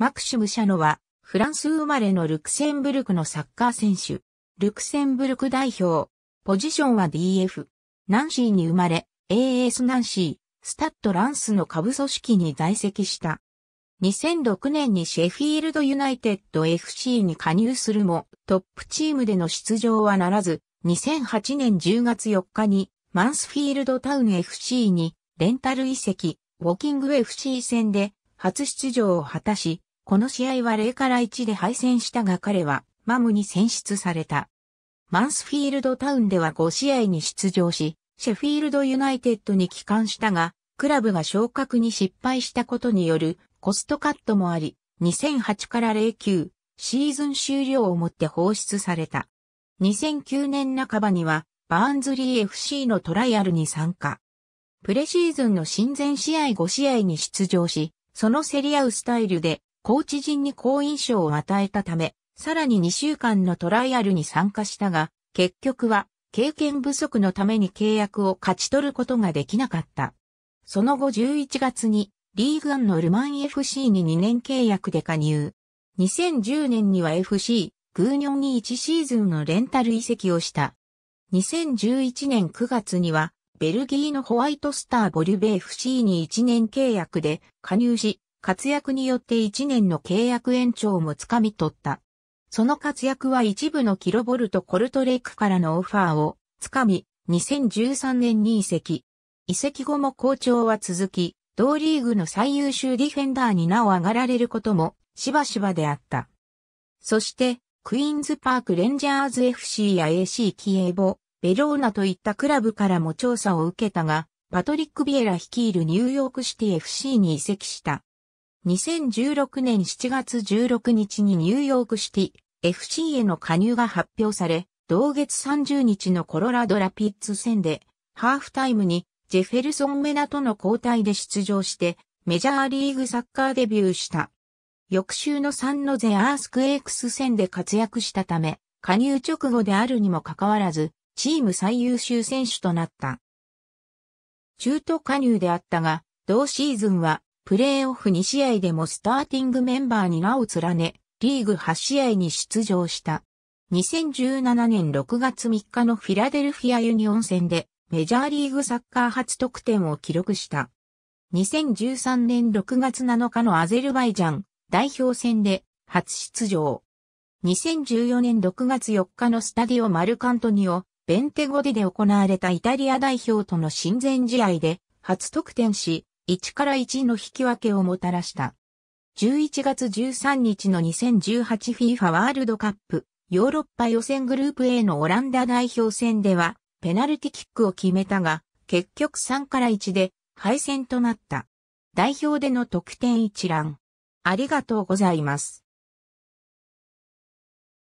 マクシム・シャノは、フランス生まれのルクセンブルクのサッカー選手。ルクセンブルク代表。ポジションは DF。ナンシーに生まれ、AS ナンシー、スタッドランスの下部組織に在籍した。2006年にシェフィールドユナイテッド FC に加入するも、トップチームでの出場はならず、2008年10月4日に、マンスフィールドタウン FC に、レンタル移籍、ウォーキング FC 戦で、初出場を果たし、この試合は0から1で敗戦したが彼はマムに選出された。マンスフィールドタウンでは5試合に出場し、シェフィールドユナイテッドに帰還したが、クラブが昇格に失敗したことによるコストカットもあり、2008から09シーズン終了をもって放出された。2009年半ばにはバーンズリー FC のトライアルに参加。プレシーズンの親善試合5試合に出場し、そのセリアウスタイルでコーチ陣に好印象を与えたため、さらに2週間のトライアルに参加したが、結局は経験不足のために契約を勝ち取ることができなかった。その後11月にリーグアンのルマン FC に2年契約で加入。2010年には FC グーニョンに1シーズンのレンタル移籍をした。2011年9月にはベルギーのホワイトスターボリュベ FC に1年契約で加入し、活躍によって1年の契約延長も掴み取った。その活躍は一部のキロボルト・コルトレイクからのオファーを掴み、2013年に移籍。移籍後も好調は続き、同リーグの最優秀ディフェンダーに名を上がられることもしばしばであった。そして、クイーンズパークレンジャーズ FC や AC キエボ、ベローナといったクラブからも調査を受けたが、パトリック・ビエラ率いるニューヨークシティ FC に移籍した。2016年7月16日にニューヨークシティ FC への加入が発表され、同月30日のコロラドラピッツ戦で、ハーフタイムにジェフェルソン・メナとの交代で出場して、メジャーリーグサッカーデビューした。翌週のサンノゼ・アースクエイクス戦で活躍したため、加入直後であるにもかかわらず、チーム最優秀選手となった。中途加入であったが、同シーズンはプレーオフ2試合でもスターティングメンバーに名を連ね、リーグ8試合に出場した。2017年6月3日のフィラデルフィアユニオン戦でメジャーリーグサッカー初得点を記録した。2013年6月7日のアゼルバイジャン代表戦で初出場。2014年6月4日のスタディオ・マルカントニオ、ベンテゴデで行われたイタリア代表との親善試合で初得点し、1から1の引き分けをもたらした。11月13日の 2018FIFA ワールドカップヨーロッパ予選グループ A のオランダ代表戦ではペナルティキックを決めたが結局3から1で敗戦となった。代表での得点一覧。ありがとうございます。